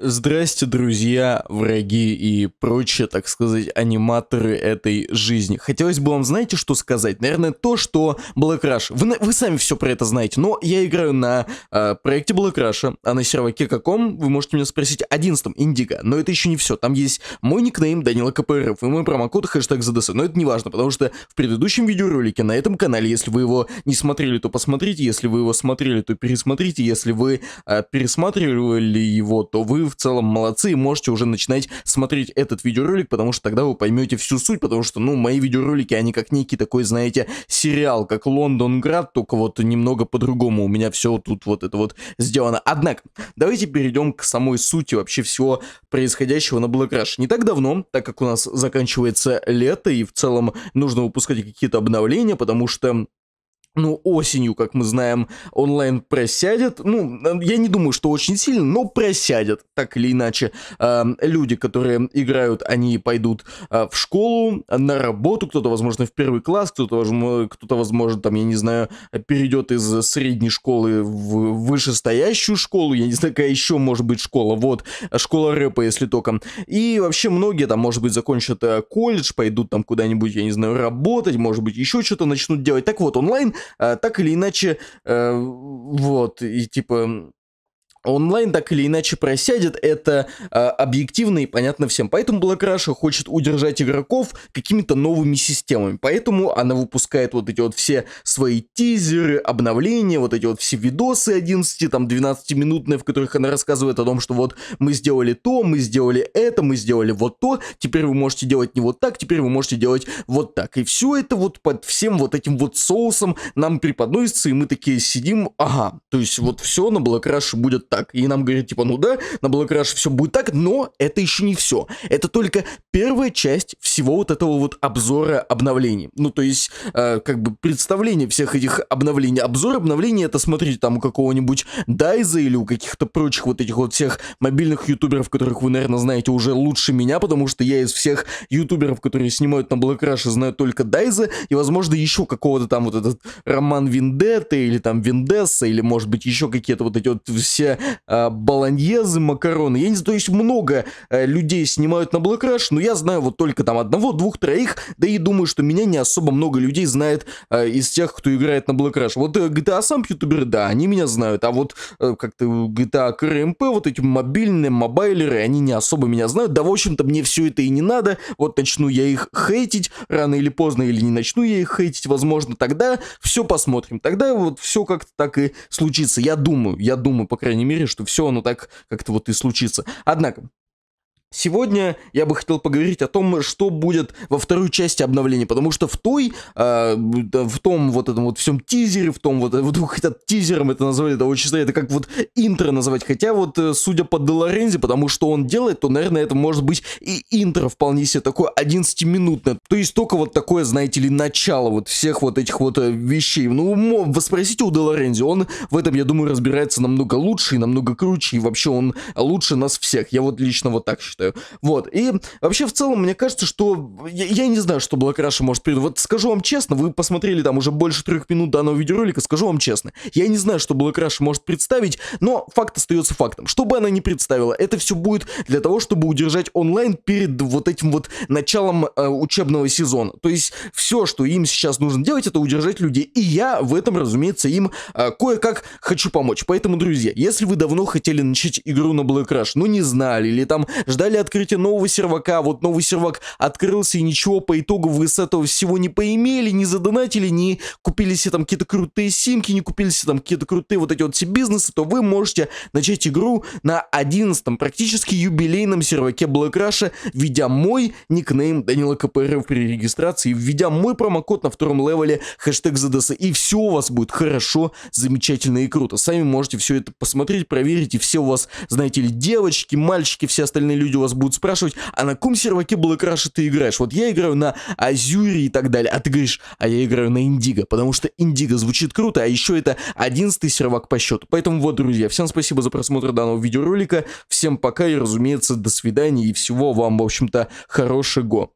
Здрасте, друзья, враги и прочие, так сказать, аниматоры этой жизни. Хотелось бы вам, знаете, что сказать? Наверное, то, что Black Rush... Вы, вы сами все про это знаете, но я играю на э, проекте Black Rush, а на серваке каком, вы можете меня спросить, одиннадцатом, Индиго. Но это еще не все. Там есть мой никнейм Данила КПРФ и мой промокод хэштег ZDS. Но это не важно, потому что в предыдущем видеоролике на этом канале, если вы его не смотрели, то посмотрите, если вы его смотрели, то пересмотрите, если вы э, пересматривали его, то вы в целом молодцы, можете уже начинать смотреть этот видеоролик, потому что тогда вы поймете всю суть, потому что, ну, мои видеоролики, они как некий такой, знаете, сериал, как Лондонград, только вот немного по-другому у меня все тут вот это вот сделано. Однако, давайте перейдем к самой сути вообще всего происходящего на Black Rush. Не так давно, так как у нас заканчивается лето, и в целом нужно выпускать какие-то обновления, потому что ну, осенью, как мы знаем, онлайн просядет. Ну, э, я не думаю, что очень сильно, но просядет, так или иначе. Э, люди, которые играют, они пойдут э, в школу, на работу, кто-то, возможно, в первый класс, кто-то, кто возможно, там, я не знаю, перейдет из средней школы в вышестоящую школу, я не знаю, какая еще может быть школа, вот, школа рэпа, если только. И вообще многие там, может быть, закончат э, колледж, пойдут там куда-нибудь, я не знаю, работать, может быть, еще что-то начнут делать. Так вот, онлайн Э, так или иначе, э, вот, и типа онлайн так или иначе просядет, это э, объективно и понятно всем. Поэтому Black Russia хочет удержать игроков какими-то новыми системами. Поэтому она выпускает вот эти вот все свои тизеры, обновления, вот эти вот все видосы 11, там 12-минутные, в которых она рассказывает о том, что вот мы сделали то, мы сделали это, мы сделали вот то, теперь вы можете делать не вот так, теперь вы можете делать вот так. И все это вот под всем вот этим вот соусом нам преподносится, и мы такие сидим, ага, то есть вот все на Black Russia будет так. И нам говорят, типа, ну да, на Black Rush все будет так, но это еще не все. Это только первая часть всего вот этого вот обзора обновлений. Ну, то есть, э, как бы представление всех этих обновлений. Обзор обновлений это, смотрите, там у какого-нибудь Дайза или у каких-то прочих вот этих вот всех мобильных ютуберов, которых вы, наверное, знаете уже лучше меня, потому что я из всех ютуберов, которые снимают на Black Rush, знаю только Дайза и, возможно, еще какого-то там вот этот Роман Виндетта или там Виндесса, или, может быть, еще какие-то вот эти вот все э, болоньезы, макароны. Я не знаю, то есть много э, людей снимают на Black Rush, но я знаю вот только там одного, двух, троих, да и думаю, что меня не особо много людей знает э, из тех, кто играет на Black Rush. Вот э, GTA сам ютуберы, да, они меня знают, а вот как-то GTA КРМП, вот эти мобильные мобайлеры, они не особо меня знают, да в общем-то мне все это и не надо, вот начну я их хейтить, рано или поздно, или не начну я их хейтить, возможно, тогда все посмотрим, тогда вот все как-то так и случится, я думаю, я думаю, по крайней мере, мере, что все оно так как-то вот и случится. Однако, Сегодня я бы хотел поговорить о том, что будет во второй части обновления, потому что в той, э, в том вот этом вот всем тизере, в том вот, вот хотят тизером это назвать, это очень это как вот интро называть, хотя вот э, судя по Делорензе, потому что он делает, то, наверное, это может быть и интро вполне себе такое 11-минутное, то есть только вот такое, знаете ли, начало вот всех вот этих вот э, вещей. Ну, спросите у Делорензе, он в этом, я думаю, разбирается намного лучше и намного круче, и вообще он лучше нас всех, я вот лично вот так считаю считаю. Вот. И вообще, в целом, мне кажется, что... Я, я не знаю, что Black Russia может придумать. Вот скажу вам честно, вы посмотрели там уже больше трех минут данного видеоролика, скажу вам честно. Я не знаю, что Black Russia может представить, но факт остается фактом. Что бы она ни представила, это все будет для того, чтобы удержать онлайн перед вот этим вот началом э, учебного сезона. То есть все, что им сейчас нужно делать, это удержать людей. И я в этом, разумеется, им э, кое-как хочу помочь. Поэтому, друзья, если вы давно хотели начать игру на Black Rush, но не знали или там ждали ждали открытия нового сервака, вот новый сервак открылся и ничего по итогу вы с этого всего не поимели, не задонатили, не купили себе там какие-то крутые симки, не купили себе там какие-то крутые вот эти вот все бизнесы, то вы можете начать игру на 11 практически юбилейном серваке Black Rush, введя мой никнейм Данила КПРФ при регистрации, введя мой промокод на втором левеле, хэштег ZDS, и все у вас будет хорошо, замечательно и круто. Сами можете все это посмотреть, проверить, и все у вас, знаете ли, девочки, мальчики, все остальные люди люди у вас будут спрашивать, а на каком серваке Блэкраша ты играешь? Вот я играю на Азюре и так далее. А ты говоришь, а я играю на Индиго, потому что Индиго звучит круто, а еще это 11 сервак по счету. Поэтому вот, друзья, всем спасибо за просмотр данного видеоролика. Всем пока и, разумеется, до свидания и всего вам, в общем-то, хорошего.